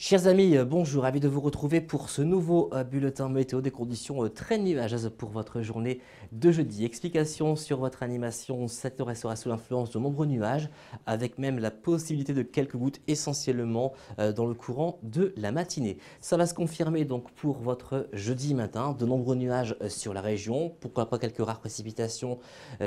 Chers amis, euh, bonjour, ravi de vous retrouver pour ce nouveau euh, bulletin météo des conditions euh, très nuageuses pour votre journée de jeudi. Explication sur votre animation, cette heure sera sous l'influence de nombreux nuages, avec même la possibilité de quelques gouttes essentiellement dans le courant de la matinée. Ça va se confirmer donc pour votre jeudi matin, de nombreux nuages sur la région, pourquoi pas quelques rares précipitations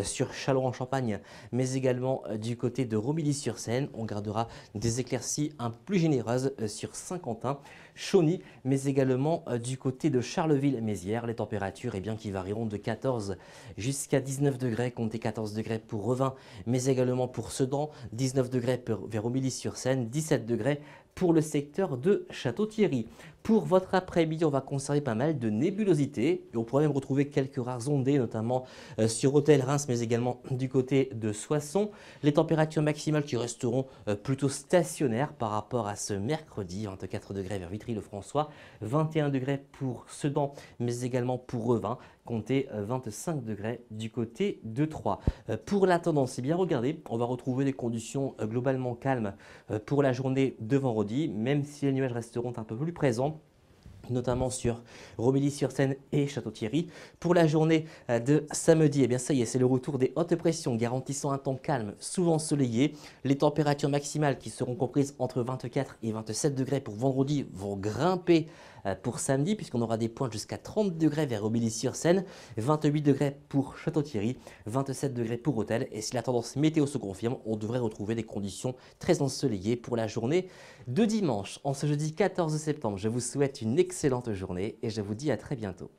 sur chalon en Champagne, mais également du côté de Romilly-sur-Seine, on gardera des éclaircies un peu plus généreuses sur Saint-Quentin, Chauny, mais également euh, du côté de Charleville-Mézières. Les températures eh bien, qui varieront de 14 jusqu'à 19 degrés, comptez 14 degrés pour Revin, mais également pour Sedan, 19 degrés vers Romilly-sur-Seine, 17 degrés pour le secteur de Château-Thierry. Pour votre après-midi, on va conserver pas mal de nébulosité. Et on pourrait même retrouver quelques rares ondées, notamment euh, sur Hôtel Reims, mais également du côté de Soissons. Les températures maximales qui resteront euh, plutôt stationnaires par rapport à ce mercredi. 24 degrés vers Vitry-le-François, 21 degrés pour Sedan, mais également pour Revin. Comptez 25 euh, degrés du côté de Troyes. Pour la tendance, eh bien regardez, On va retrouver des conditions globalement calmes pour la journée devant même si les nuages resteront un peu plus présents notamment sur Romilly-sur-Seine et Château-Thierry. Pour la journée euh, de samedi, et eh bien ça y est, c'est le retour des hautes pressions garantissant un temps calme, souvent ensoleillé. Les températures maximales qui seront comprises entre 24 et 27 degrés pour vendredi vont grimper euh, pour samedi, puisqu'on aura des pointes jusqu'à 30 degrés vers aubilly sur seine 28 degrés pour Château-Thierry, 27 degrés pour Hôtel. Et si la tendance météo se confirme, on devrait retrouver des conditions très ensoleillées pour la journée de dimanche. En ce jeudi 14 septembre, je vous souhaite une excellente journée et je vous dis à très bientôt.